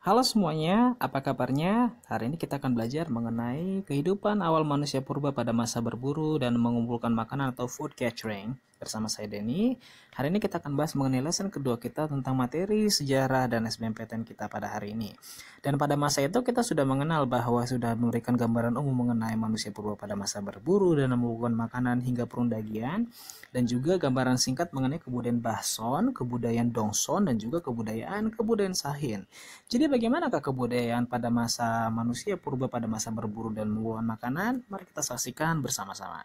Halo semuanya, apa kabarnya? Hari ini kita akan belajar mengenai kehidupan awal manusia purba pada masa berburu dan mengumpulkan makanan atau food gathering. Bersama saya Denny, hari ini kita akan bahas mengenai lesson kedua kita tentang materi, sejarah, dan SBMPTN kita pada hari ini. Dan pada masa itu kita sudah mengenal bahwa sudah memberikan gambaran umum mengenai manusia purba pada masa berburu dan membukukan makanan hingga perundagian, dan juga gambaran singkat mengenai kebudayaan bahson, kebudayaan Dongson, dan juga kebudayaan kebudayaan Sahin. Jadi bagaimanakah kebudayaan pada masa manusia purba pada masa berburu dan membukukan makanan? Mari kita saksikan bersama-sama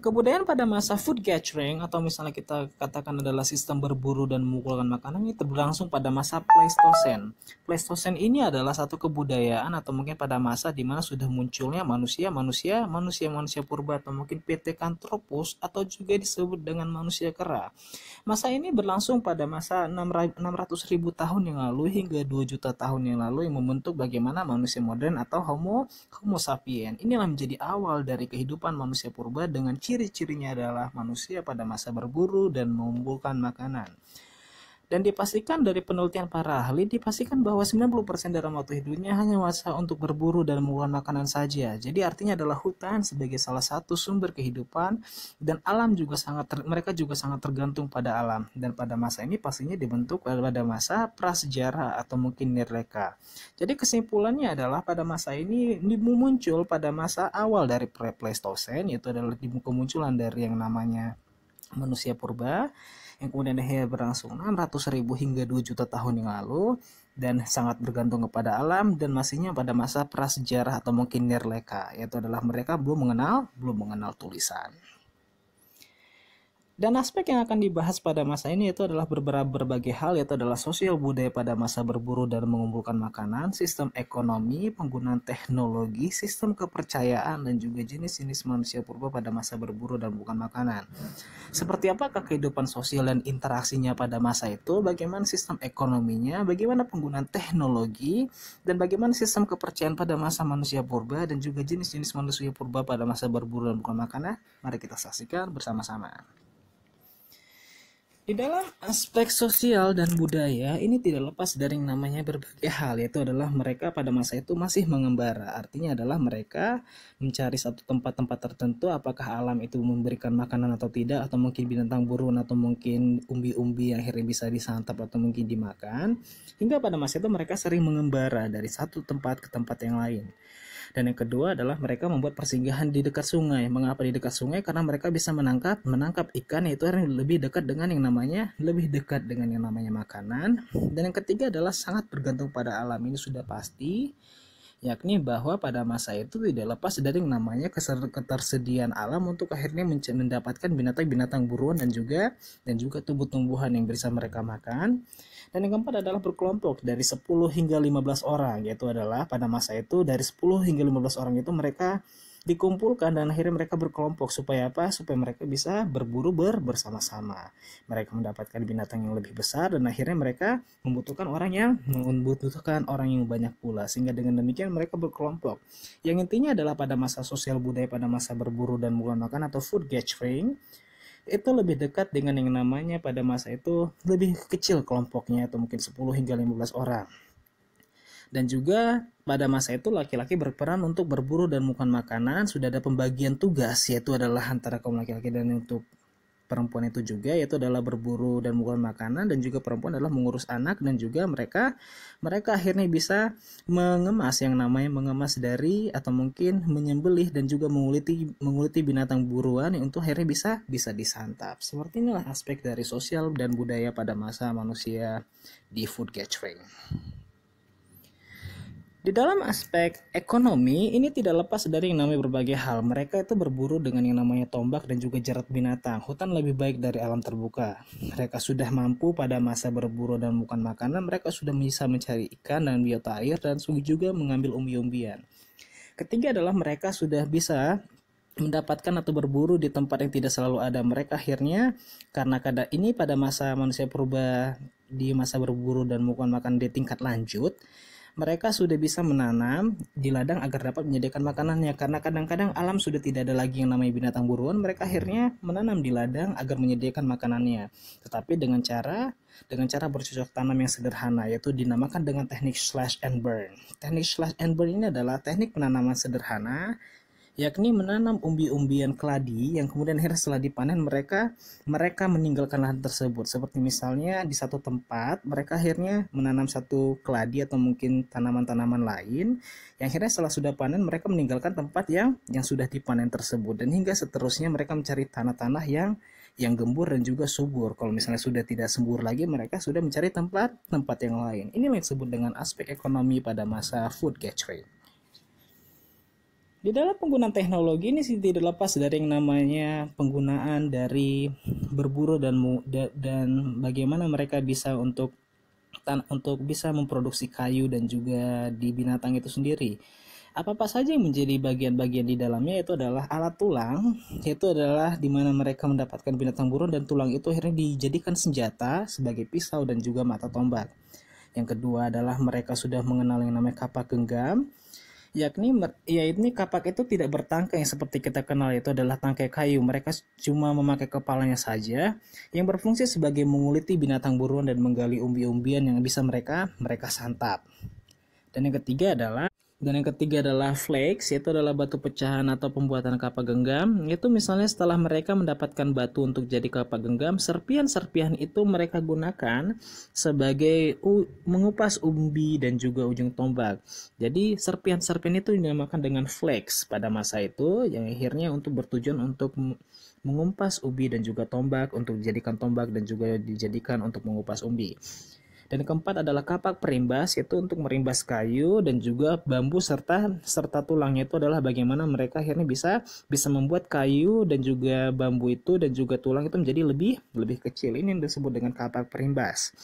kebudayaan pada masa food gathering atau misalnya kita katakan adalah sistem berburu dan mengumpulkan makanan ini berlangsung pada masa Pleistosen. Pleistosen ini adalah satu kebudayaan atau mungkin pada masa di mana sudah munculnya manusia, manusia, manusia, manusia purba atau mungkin PT Kantropus atau juga disebut dengan manusia kera. Masa ini berlangsung pada masa 600 ribu tahun yang lalu hingga 2 juta tahun yang lalu yang membentuk bagaimana manusia modern atau Homo Homo sapien. Inilah menjadi awal dari kehidupan manusia purba dengan ciri-cirinya adalah manusia pada masa berburu dan mengumpulkan makanan. Dan dipastikan dari penelitian para ahli, dipastikan bahwa 90% dalam waktu hidupnya hanya masa untuk berburu dan mengumpulkan makanan saja. Jadi artinya adalah hutan sebagai salah satu sumber kehidupan dan alam juga sangat ter, mereka juga sangat tergantung pada alam dan pada masa ini pastinya dibentuk pada masa prasejarah atau mungkin nirleka. Jadi kesimpulannya adalah pada masa ini muncul pada masa awal dari pre-Pleistosen yaitu adalah kemunculan dari yang namanya manusia purba yang kemudian akhirnya berlangsung 600 ribu hingga 2 juta tahun yang lalu dan sangat bergantung kepada alam dan masihnya pada masa prasejarah atau mungkin nirleka yaitu adalah mereka belum mengenal belum mengenal tulisan. Dan aspek yang akan dibahas pada masa ini itu adalah beberapa berbagai hal yaitu adalah sosial budaya pada masa berburu dan mengumpulkan makanan, sistem ekonomi, penggunaan teknologi, sistem kepercayaan dan juga jenis-jenis manusia purba pada masa berburu dan bukan makanan. Seperti apakah kehidupan sosial dan interaksinya pada masa itu, bagaimana sistem ekonominya, bagaimana penggunaan teknologi dan bagaimana sistem kepercayaan pada masa manusia purba dan juga jenis-jenis manusia purba pada masa berburu dan bukan makanan? Mari kita saksikan bersama-sama. Di dalam aspek sosial dan budaya, ini tidak lepas dari yang namanya berbagai hal, yaitu adalah mereka pada masa itu masih mengembara. Artinya adalah mereka mencari satu tempat-tempat tertentu, apakah alam itu memberikan makanan atau tidak, atau mungkin binatang burung atau mungkin umbi-umbi yang akhirnya bisa disantap atau mungkin dimakan. Hingga pada masa itu mereka sering mengembara dari satu tempat ke tempat yang lain. Dan yang kedua adalah mereka membuat persinggahan di dekat sungai. Mengapa di dekat sungai? Karena mereka bisa menangkap menangkap ikan yaitu yang lebih dekat dengan yang namanya lebih dekat dengan yang namanya makanan. Dan yang ketiga adalah sangat bergantung pada alam ini sudah pasti yakni bahwa pada masa itu tidak lepas dari yang namanya ketersediaan alam untuk akhirnya mendapatkan binatang-binatang buruan dan juga dan juga tumbuh-tumbuhan yang bisa mereka makan dan yang keempat adalah berkelompok dari 10 hingga 15 orang, yaitu adalah pada masa itu dari 10 hingga 15 orang itu mereka dikumpulkan dan akhirnya mereka berkelompok supaya apa? Supaya mereka bisa berburu ber bersama-sama. Mereka mendapatkan binatang yang lebih besar dan akhirnya mereka membutuhkan orang yang membutuhkan orang yang banyak pula sehingga dengan demikian mereka berkelompok. Yang intinya adalah pada masa sosial budaya pada masa berburu dan makan-makan atau food gathering itu lebih dekat dengan yang namanya pada masa itu lebih kecil kelompoknya atau mungkin 10 hingga 15 orang. Dan juga pada masa itu laki-laki berperan untuk berburu dan makan makanan, sudah ada pembagian tugas yaitu adalah antara kaum laki-laki dan untuk perempuan itu juga yaitu adalah berburu dan mengurus makanan dan juga perempuan adalah mengurus anak dan juga mereka mereka akhirnya bisa mengemas yang namanya mengemas dari atau mungkin menyembelih dan juga menguliti menguliti binatang buruan untuk akhirnya bisa bisa disantap. Seperti inilah aspek dari sosial dan budaya pada masa manusia di food gathering. Di dalam aspek ekonomi, ini tidak lepas dari yang namanya berbagai hal. Mereka itu berburu dengan yang namanya tombak dan juga jerat binatang. Hutan lebih baik dari alam terbuka. Mereka sudah mampu pada masa berburu dan bukan makanan. Mereka sudah bisa mencari ikan dan biota air dan juga mengambil umbi-umbian. Ketiga adalah mereka sudah bisa mendapatkan atau berburu di tempat yang tidak selalu ada. Mereka akhirnya karena kada ini pada masa manusia purba di masa berburu dan bukan makan di tingkat lanjut, mereka sudah bisa menanam di ladang agar dapat menyediakan makanannya karena kadang-kadang alam sudah tidak ada lagi yang namanya binatang buruan mereka akhirnya menanam di ladang agar menyediakan makanannya tetapi dengan cara dengan cara bercocok tanam yang sederhana yaitu dinamakan dengan teknik slash and burn teknik slash and burn ini adalah teknik penanaman sederhana yakni menanam umbi-umbian keladi yang kemudian akhirnya setelah dipanen mereka mereka meninggalkan lahan tersebut seperti misalnya di satu tempat mereka akhirnya menanam satu keladi atau mungkin tanaman-tanaman lain yang akhirnya setelah sudah panen mereka meninggalkan tempat yang yang sudah dipanen tersebut dan hingga seterusnya mereka mencari tanah-tanah yang yang gembur dan juga subur. Kalau misalnya sudah tidak sembur lagi, mereka sudah mencari tempat tempat yang lain. Ini yang disebut dengan aspek ekonomi pada masa food gathering. Di dalam penggunaan teknologi ini sih tidak lepas dari yang namanya penggunaan dari berburu dan dan bagaimana mereka bisa untuk untuk bisa memproduksi kayu dan juga di binatang itu sendiri. Apa apa saja yang menjadi bagian-bagian di dalamnya itu adalah alat tulang, itu adalah di mana mereka mendapatkan binatang burung dan tulang itu akhirnya dijadikan senjata sebagai pisau dan juga mata tombak. Yang kedua adalah mereka sudah mengenal yang namanya kapak genggam, yakni ya ini kapak itu tidak bertangkai seperti kita kenal itu adalah tangkai kayu. Mereka cuma memakai kepalanya saja yang berfungsi sebagai menguliti binatang buruan dan menggali umbi-umbian yang bisa mereka mereka santap. Dan yang ketiga adalah dan yang ketiga adalah flakes, yaitu adalah batu pecahan atau pembuatan kapak genggam. Itu misalnya setelah mereka mendapatkan batu untuk jadi kapak genggam, serpihan-serpihan itu mereka gunakan sebagai mengupas umbi dan juga ujung tombak. Jadi serpihan-serpihan itu dinamakan dengan flakes pada masa itu, yang akhirnya untuk bertujuan untuk mengupas umbi dan juga tombak untuk dijadikan tombak dan juga dijadikan untuk mengupas umbi. Dan keempat adalah kapak perimbas yaitu untuk merimbas kayu dan juga bambu serta serta tulangnya itu adalah bagaimana mereka akhirnya bisa bisa membuat kayu dan juga bambu itu dan juga tulang itu menjadi lebih lebih kecil. Ini yang disebut dengan kapak perimbas.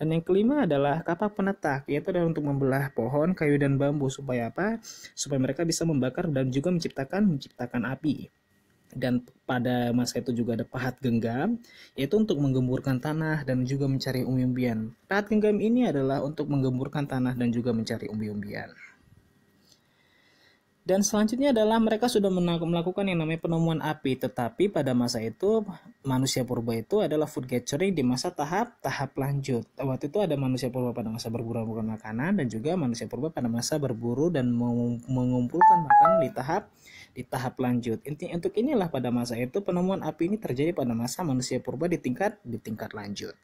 Dan yang kelima adalah kapak penetak, yaitu adalah untuk membelah pohon, kayu, dan bambu supaya apa? Supaya mereka bisa membakar dan juga menciptakan menciptakan api dan pada masa itu juga ada pahat genggam, yaitu untuk menggemburkan tanah dan juga mencari umbi-umbian. Pahat genggam ini adalah untuk menggemburkan tanah dan juga mencari umbi-umbian. Dan selanjutnya adalah mereka sudah melakukan yang namanya penemuan api, tetapi pada masa itu manusia purba itu adalah food gathering di masa tahap tahap lanjut. Waktu itu ada manusia purba pada masa berburu makanan dan juga manusia purba pada masa berburu dan mengumpulkan makanan di tahap di tahap lanjut. Intinya untuk inilah pada masa itu penemuan api ini terjadi pada masa manusia purba di tingkat di tingkat lanjut.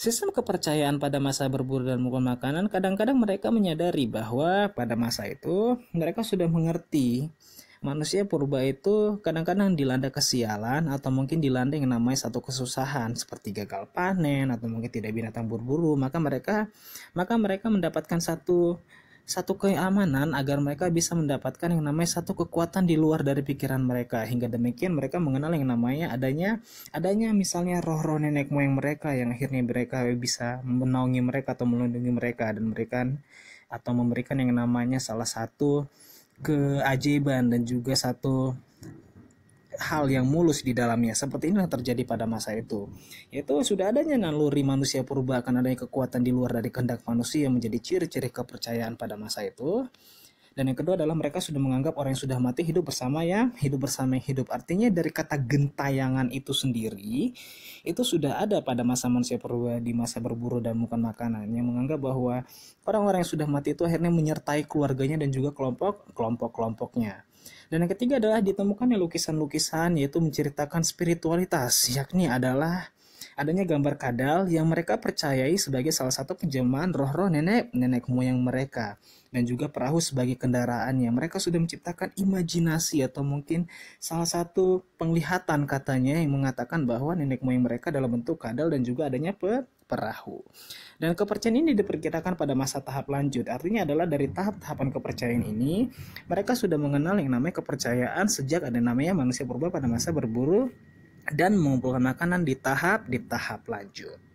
Sistem kepercayaan pada masa berburu dan mukul makanan kadang-kadang mereka menyadari bahwa pada masa itu mereka sudah mengerti manusia purba itu kadang-kadang dilanda kesialan atau mungkin dilanda yang namanya satu kesusahan seperti gagal panen atau mungkin tidak binatang buru-buru maka mereka maka mereka mendapatkan satu satu keamanan agar mereka bisa mendapatkan yang namanya satu kekuatan di luar dari pikiran mereka hingga demikian mereka mengenal yang namanya adanya adanya misalnya roh-roh nenek moyang mereka yang akhirnya mereka bisa menaungi mereka atau melindungi mereka dan memberikan atau memberikan yang namanya salah satu keajaiban dan juga satu hal yang mulus di dalamnya. Seperti inilah terjadi pada masa itu. Yaitu sudah adanya naluri manusia purba akan adanya kekuatan di luar dari kehendak manusia yang menjadi ciri-ciri kepercayaan pada masa itu. Dan yang kedua adalah mereka sudah menganggap orang yang sudah mati hidup bersama ya hidup bersama yang hidup. Artinya dari kata gentayangan itu sendiri, itu sudah ada pada masa manusia purba di masa berburu dan bukan makanan. Yang menganggap bahwa orang-orang yang sudah mati itu akhirnya menyertai keluarganya dan juga kelompok-kelompok-kelompoknya. Dan yang ketiga adalah ditemukannya lukisan-lukisan yaitu menceritakan spiritualitas, yakni adalah adanya gambar kadal yang mereka percayai sebagai salah satu penjelmaan roh-roh nenek nenek moyang mereka dan juga perahu sebagai kendaraan yang Mereka sudah menciptakan imajinasi atau mungkin salah satu penglihatan katanya yang mengatakan bahwa nenek moyang mereka dalam bentuk kadal dan juga adanya pe perahu. Dan kepercayaan ini diperkirakan pada masa tahap lanjut. Artinya adalah dari tahap-tahapan kepercayaan ini, mereka sudah mengenal yang namanya kepercayaan sejak ada namanya manusia purba pada masa berburu dan mengumpulkan makanan di tahap di tahap lanjut.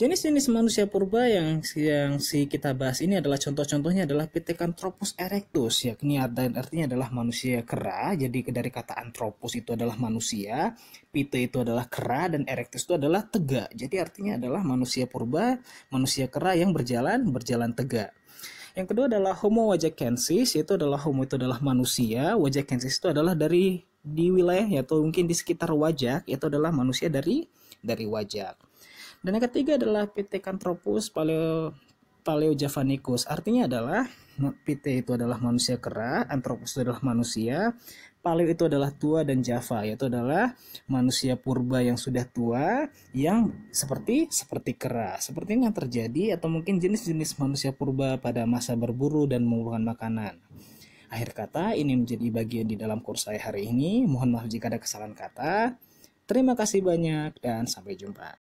Jenis-jenis manusia purba yang yang si kita bahas ini adalah contoh-contohnya adalah Pithecanthropus erectus yakni artinya adalah manusia kera. Jadi dari kata anthropus itu adalah manusia, pite itu adalah kera dan erectus itu adalah tegak. Jadi artinya adalah manusia purba, manusia kera yang berjalan berjalan tegak. Yang kedua adalah Homo wajakensis, yaitu adalah Homo itu adalah manusia, wajakensis itu adalah dari di wilayah yaitu mungkin di sekitar wajak, yaitu adalah manusia dari dari wajak. Dan yang ketiga adalah PT. Pithecanthropus paleo javanicus Artinya adalah PT itu adalah manusia kera, Anthropus itu adalah manusia, Paleo itu adalah tua dan Java yaitu adalah manusia purba yang sudah tua yang seperti seperti kera. Seperti yang terjadi atau mungkin jenis-jenis manusia purba pada masa berburu dan mengumpulkan makanan. Akhir kata, ini menjadi bagian di dalam kursus saya hari ini. Mohon maaf jika ada kesalahan kata. Terima kasih banyak dan sampai jumpa.